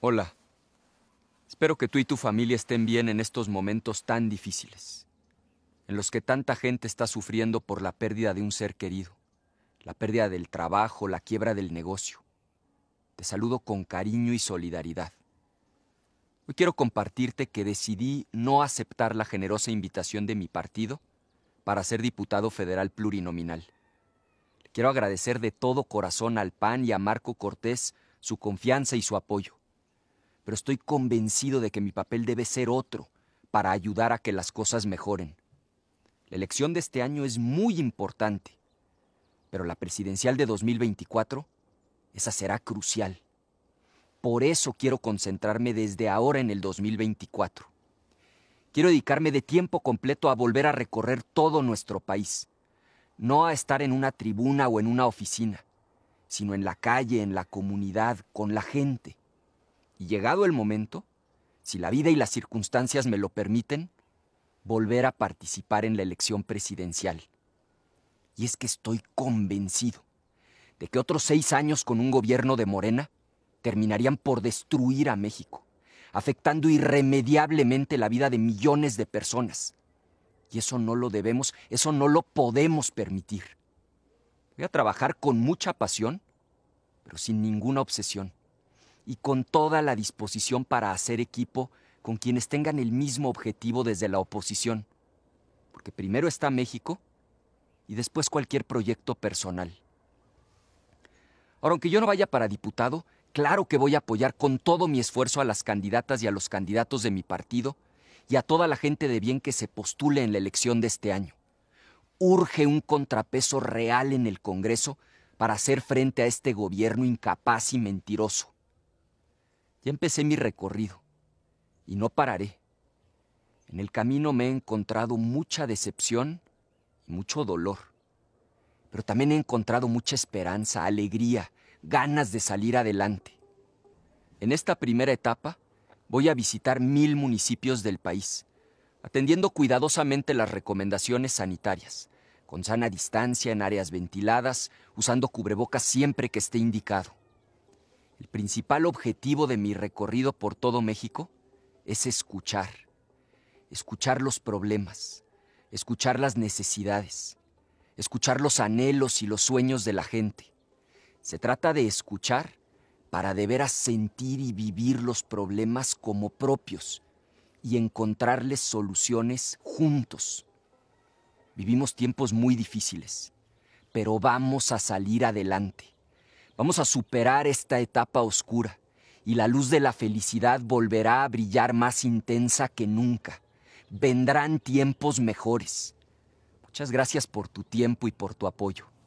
Hola. Espero que tú y tu familia estén bien en estos momentos tan difíciles, en los que tanta gente está sufriendo por la pérdida de un ser querido, la pérdida del trabajo, la quiebra del negocio. Te saludo con cariño y solidaridad. Hoy quiero compartirte que decidí no aceptar la generosa invitación de mi partido para ser diputado federal plurinominal. Quiero agradecer de todo corazón al PAN y a Marco Cortés su confianza y su apoyo pero estoy convencido de que mi papel debe ser otro para ayudar a que las cosas mejoren. La elección de este año es muy importante, pero la presidencial de 2024, esa será crucial. Por eso quiero concentrarme desde ahora en el 2024. Quiero dedicarme de tiempo completo a volver a recorrer todo nuestro país, no a estar en una tribuna o en una oficina, sino en la calle, en la comunidad, con la gente y llegado el momento, si la vida y las circunstancias me lo permiten, volver a participar en la elección presidencial. Y es que estoy convencido de que otros seis años con un gobierno de Morena terminarían por destruir a México, afectando irremediablemente la vida de millones de personas. Y eso no lo debemos, eso no lo podemos permitir. Voy a trabajar con mucha pasión, pero sin ninguna obsesión y con toda la disposición para hacer equipo con quienes tengan el mismo objetivo desde la oposición. Porque primero está México y después cualquier proyecto personal. Ahora, aunque yo no vaya para diputado, claro que voy a apoyar con todo mi esfuerzo a las candidatas y a los candidatos de mi partido y a toda la gente de bien que se postule en la elección de este año. Urge un contrapeso real en el Congreso para hacer frente a este gobierno incapaz y mentiroso. Ya empecé mi recorrido y no pararé. En el camino me he encontrado mucha decepción y mucho dolor, pero también he encontrado mucha esperanza, alegría, ganas de salir adelante. En esta primera etapa voy a visitar mil municipios del país, atendiendo cuidadosamente las recomendaciones sanitarias, con sana distancia en áreas ventiladas, usando cubrebocas siempre que esté indicado. El principal objetivo de mi recorrido por todo México es escuchar, escuchar los problemas, escuchar las necesidades, escuchar los anhelos y los sueños de la gente. Se trata de escuchar para de veras sentir y vivir los problemas como propios y encontrarles soluciones juntos. Vivimos tiempos muy difíciles, pero vamos a salir adelante. Vamos a superar esta etapa oscura y la luz de la felicidad volverá a brillar más intensa que nunca. Vendrán tiempos mejores. Muchas gracias por tu tiempo y por tu apoyo.